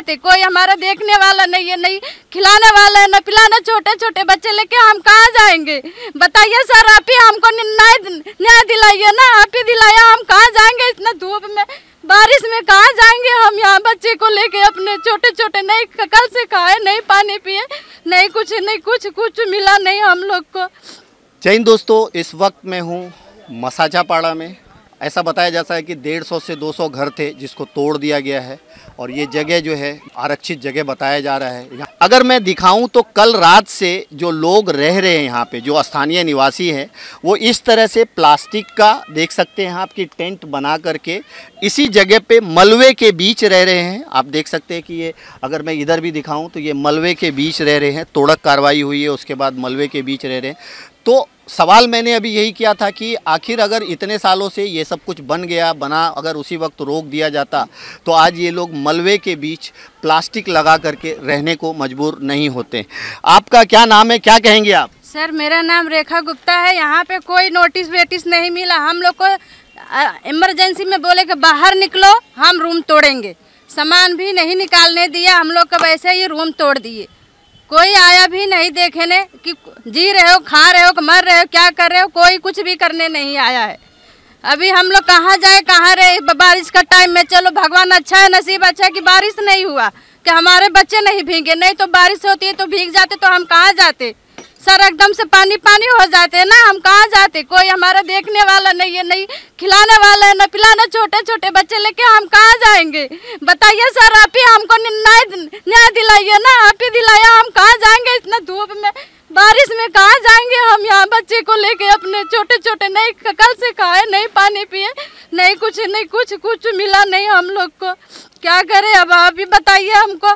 बात है कोई हमारा देखने वाला नहीं है नहीं खिलाने वाला है ना पिलाना छोटे छोटे बच्चे लेके हम कहाँ जाएंगे बताइए सर आप ही हमको न्याय न्याय दिलाइए ना आप ही दिलाया हम कहाँ जाएंगे इतना धूप में बारिश में कहाँ जाएंगे हम यहाँ बच्चे को लेके अपने छोटे छोटे नहीं कल से खाए नहीं पानी पिए नहीं कुछ नहीं कुछ कुछ मिला नहीं हम लोग को जय दोस्तों इस वक्त में हूँ मसाजापाड़ा में ऐसा बताया जाता है कि 150 से 200 घर थे जिसको तोड़ दिया गया है और ये जगह जो है आरक्षित जगह बताया जा रहा है अगर मैं दिखाऊं तो कल रात से जो लोग रह रहे हैं यहाँ पे जो स्थानीय निवासी हैं वो इस तरह से प्लास्टिक का देख सकते हैं आपकी टेंट बना करके इसी जगह पे मलबे के बीच रह रहे हैं आप देख सकते हैं कि ये अगर मैं इधर भी दिखाऊँ तो ये मलबे के बीच रह रहे हैं तोड़क कार्रवाई हुई है उसके बाद मलबे के बीच रह रहे हैं तो सवाल मैंने अभी यही किया था कि आखिर अगर इतने सालों से ये सब कुछ बन गया बना अगर उसी वक्त रोक दिया जाता तो आज ये लोग मलबे के बीच प्लास्टिक लगा करके रहने को मजबूर नहीं होते आपका क्या नाम है क्या कहेंगे आप सर मेरा नाम रेखा गुप्ता है यहाँ पे कोई नोटिस वेटिस नहीं मिला हम लोग को इमरजेंसी में बोले कि बाहर निकलो हम रूम तोड़ेंगे सामान भी नहीं निकालने दिया हम लोग का वैसे ही रूम तोड़ दिए कोई आया भी नहीं देखने कि जी रहे हो खा रहे हो कि मर रहे हो क्या कर रहे हो कोई कुछ भी करने नहीं आया है अभी हम लोग कहाँ जाए कहाँ रहे बारिश का टाइम में चलो भगवान अच्छा है नसीब अच्छा है कि बारिश नहीं हुआ कि हमारे बच्चे नहीं भीगे नहीं तो बारिश होती है तो भीग जाते तो हम कहाँ जाते सर एकदम से पानी पानी हो जाते ना हम कहाँ जाते कोई हमारा देखने वाला नहीं है नहीं खिलाने वाला है ना पिलाना छोटे छोटे बच्चे लेके हम कहाँ जाएंगे बताइए सर आप ही हमको न्याय न्याय दिलाइए ना आप ही दिलाया हम में कहाँ जाएंगे हम यहाँ बच्चे को लेके अपने छोटे छोटे नहीं कल से खाए नहीं पानी पिए नहीं कुछ नहीं कुछ कुछ मिला नहीं हम लोग को क्या करें अब आप ही बताइए हमको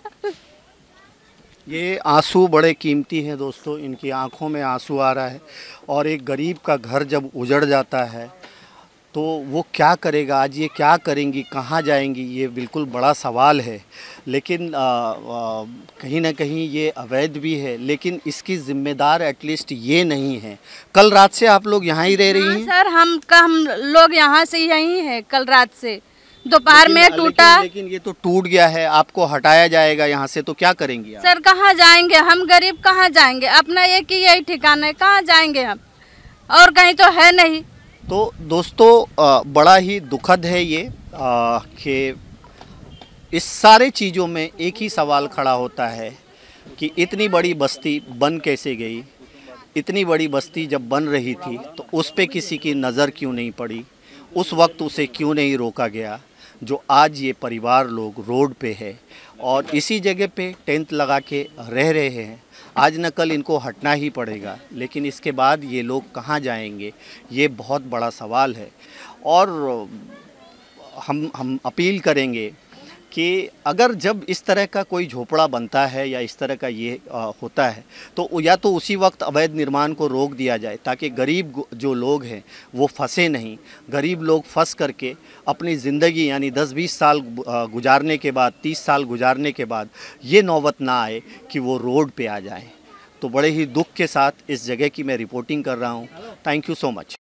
ये आंसू बड़े कीमती हैं दोस्तों इनकी आंखों में आंसू आ रहा है और एक गरीब का घर जब उजड़ जाता है तो वो क्या करेगा आज ये क्या करेंगी कहाँ जाएंगी ये बिल्कुल बड़ा सवाल है लेकिन कहीं ना कहीं ये अवैध भी है लेकिन इसकी जिम्मेदार एटलीस्ट ये नहीं है कल रात से आप लोग यहाँ ही रह रही हाँ हैं सर हम का हम लोग यहाँ से यहीं हैं कल रात से दोपहर में टूटा लेकिन, लेकिन ये तो टूट गया है आपको हटाया जाएगा यहाँ से तो क्या करेंगे सर कहाँ जाएंगे हम गरीब कहाँ जाएंगे अपना एक ही यही ठिकाना है कहाँ जाएंगे हम और कहीं तो है नहीं तो दोस्तों बड़ा ही दुखद है ये कि इस सारे चीज़ों में एक ही सवाल खड़ा होता है कि इतनी बड़ी बस्ती बन कैसे गई इतनी बड़ी बस्ती जब बन रही थी तो उस पर किसी की नज़र क्यों नहीं पड़ी उस वक्त उसे क्यों नहीं रोका गया जो आज ये परिवार लोग रोड पे है और इसी जगह पे टेंट लगा के रह रहे हैं आज न कल इनको हटना ही पड़ेगा लेकिन इसके बाद ये लोग कहाँ जाएंगे ये बहुत बड़ा सवाल है और हम हम अपील करेंगे कि अगर जब इस तरह का कोई झोपड़ा बनता है या इस तरह का ये आ, होता है तो या तो उसी वक्त अवैध निर्माण को रोक दिया जाए ताकि गरीब जो लोग हैं वो फंसे नहीं गरीब लोग फंस करके अपनी ज़िंदगी यानी 10-20 साल गुजारने के बाद 30 साल गुजारने के बाद ये नौबत ना आए कि वो रोड पे आ जाए तो बड़े ही दुख के साथ इस जगह की मैं रिपोर्टिंग कर रहा हूँ थैंक यू सो मच